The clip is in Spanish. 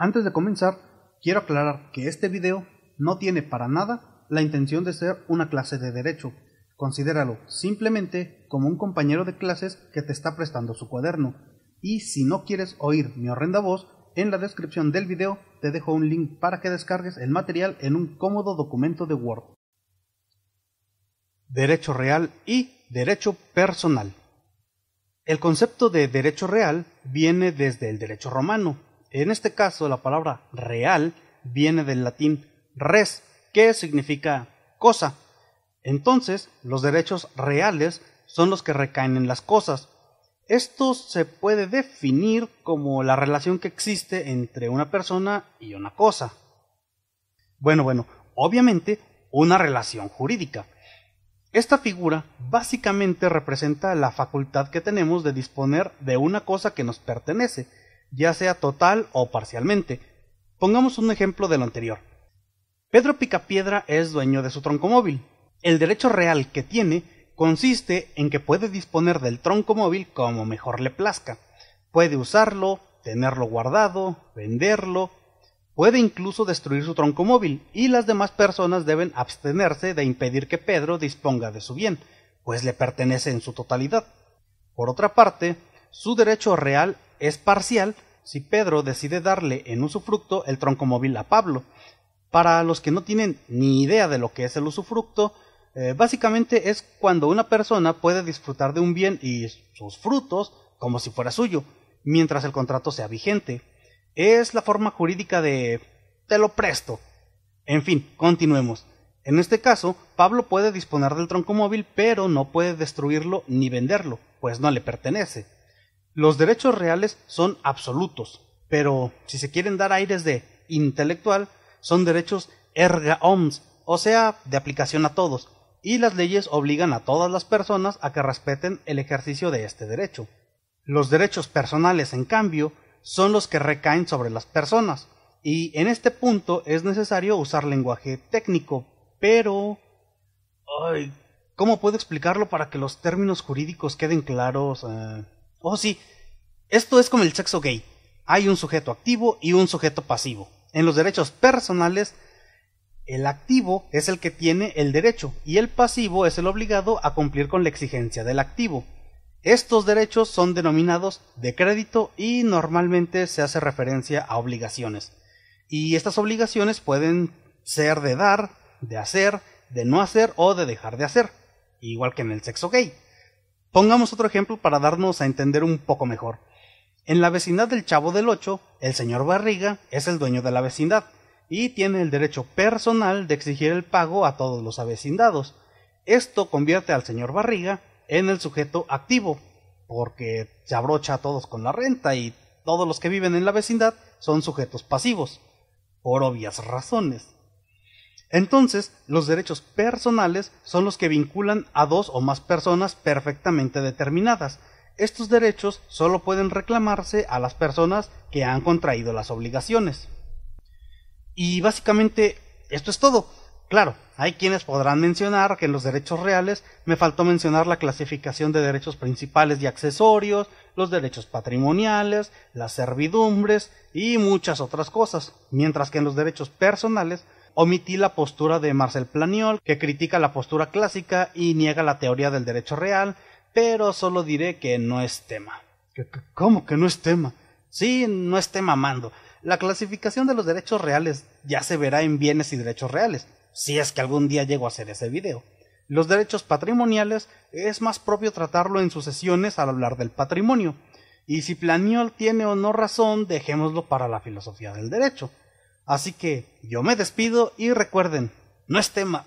Antes de comenzar, quiero aclarar que este video no tiene para nada la intención de ser una clase de derecho. Considéralo simplemente como un compañero de clases que te está prestando su cuaderno. Y si no quieres oír mi horrenda voz, en la descripción del video te dejo un link para que descargues el material en un cómodo documento de Word. Derecho real y derecho personal. El concepto de derecho real viene desde el derecho romano, en este caso, la palabra real viene del latín res, que significa cosa. Entonces, los derechos reales son los que recaen en las cosas. Esto se puede definir como la relación que existe entre una persona y una cosa. Bueno, bueno, obviamente una relación jurídica. Esta figura básicamente representa la facultad que tenemos de disponer de una cosa que nos pertenece, ya sea total o parcialmente. Pongamos un ejemplo de lo anterior. Pedro Picapiedra es dueño de su tronco móvil. El derecho real que tiene consiste en que puede disponer del tronco móvil como mejor le plazca. Puede usarlo, tenerlo guardado, venderlo, puede incluso destruir su tronco móvil, y las demás personas deben abstenerse de impedir que Pedro disponga de su bien, pues le pertenece en su totalidad. Por otra parte, su derecho real es parcial si Pedro decide darle en usufructo el tronco móvil a Pablo. Para los que no tienen ni idea de lo que es el usufructo, eh, básicamente es cuando una persona puede disfrutar de un bien y sus frutos como si fuera suyo, mientras el contrato sea vigente. Es la forma jurídica de te lo presto. En fin, continuemos. En este caso, Pablo puede disponer del tronco móvil, pero no puede destruirlo ni venderlo, pues no le pertenece. Los derechos reales son absolutos, pero si se quieren dar aires de intelectual, son derechos erga omnes, o sea, de aplicación a todos, y las leyes obligan a todas las personas a que respeten el ejercicio de este derecho. Los derechos personales, en cambio, son los que recaen sobre las personas, y en este punto es necesario usar lenguaje técnico, pero... Ay, ¿Cómo puedo explicarlo para que los términos jurídicos queden claros? Eh, Oh, sí, esto es como el sexo gay. Hay un sujeto activo y un sujeto pasivo. En los derechos personales, el activo es el que tiene el derecho y el pasivo es el obligado a cumplir con la exigencia del activo. Estos derechos son denominados de crédito y normalmente se hace referencia a obligaciones. Y estas obligaciones pueden ser de dar, de hacer, de no hacer o de dejar de hacer, igual que en el sexo gay. Pongamos otro ejemplo para darnos a entender un poco mejor. En la vecindad del Chavo del Ocho, el señor Barriga es el dueño de la vecindad y tiene el derecho personal de exigir el pago a todos los avecindados. Esto convierte al señor Barriga en el sujeto activo, porque se abrocha a todos con la renta y todos los que viven en la vecindad son sujetos pasivos, por obvias razones. Entonces, los derechos personales son los que vinculan a dos o más personas perfectamente determinadas. Estos derechos solo pueden reclamarse a las personas que han contraído las obligaciones. Y básicamente, esto es todo. Claro, hay quienes podrán mencionar que en los derechos reales me faltó mencionar la clasificación de derechos principales y accesorios, los derechos patrimoniales, las servidumbres y muchas otras cosas, mientras que en los derechos personales omití la postura de Marcel Planiol, que critica la postura clásica y niega la teoría del derecho real, pero solo diré que no es tema. ¿Cómo que no es tema? Sí, no es tema, mando. La clasificación de los derechos reales ya se verá en bienes y derechos reales, si es que algún día llego a hacer ese video. Los derechos patrimoniales es más propio tratarlo en sucesiones al hablar del patrimonio. Y si Planiol tiene o no razón, dejémoslo para la filosofía del derecho. Así que yo me despido y recuerden, no es tema,